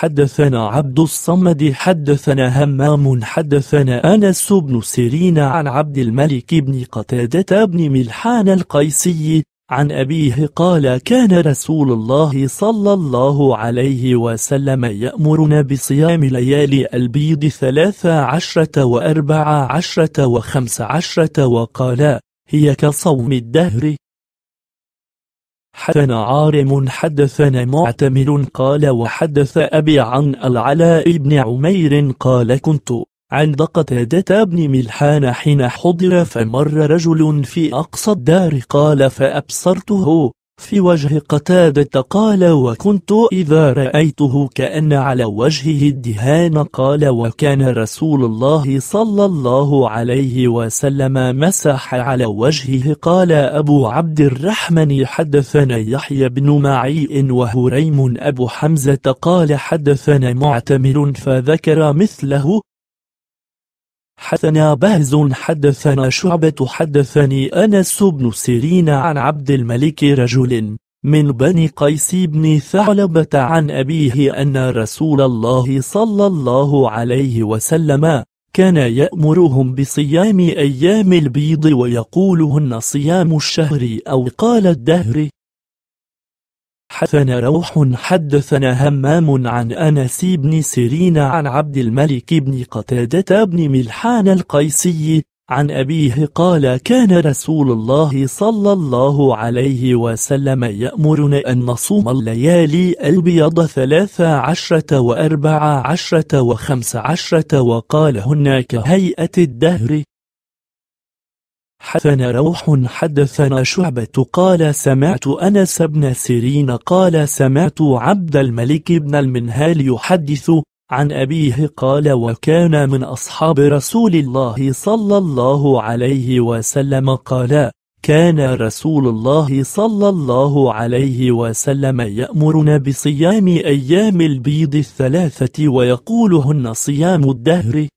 حدثنا عبد الصمد حدثنا همام حدثنا أنس بن سيرين عن عبد الملك بن قتادة بن ملحان القيسي عن أبيه قال كان رسول الله صلى الله عليه وسلم يأمرنا بصيام ليالي البيض ثلاث عشرة وأربع عشرة وخمس عشرة وقال هي كصوم الدهر حدثنا عارم حدثنا معتمر قال وحدث أبي عن العلاء بن عمير قال كنت عند قتادة بن ملحان حين حضر فمر رجل في أقصى الدار قال فأبصرته في وجه قتادة قال وكنت إذا رأيته كأن على وجهه الدهان قال وكان رسول الله صلى الله عليه وسلم مسح على وجهه قال أبو عبد الرحمن حدثنا يحيى بن معي وهريم أبو حمزة قال حدثنا معتمر فذكر مثله حدثنا بهز حدثنا شعبة حدثني أنس بن سيرين عن عبد الملك رجل من بني قيس بن ثعلبة عن أبيه أن رسول الله صلى الله عليه وسلم كان يأمرهم بصيام أيام البيض ويقولهن صيام الشهر أو قال الدهر حدثنا روح حدثنا همام عن أنس بن سيرين عن عبد الملك بن قتادة بن ملحان القيسي عن أبيه قال كان رسول الله صلى الله عليه وسلم يأمرنا أن نصوم الليالي البيض ثلاث عشرة وأربع عشرة وخمس عشرة وقال هناك هيئة الدهر حدثنا روح حدثنا شعبة قال سمعت أنس بن سيرين قال سمعت عبد الملك بن المنهال يحدث عن أبيه قال وكان من أصحاب رسول الله صلى الله عليه وسلم قال كان رسول الله صلى الله عليه وسلم يأمرنا بصيام أيام البيض الثلاثة ويقولهن صيام الدهر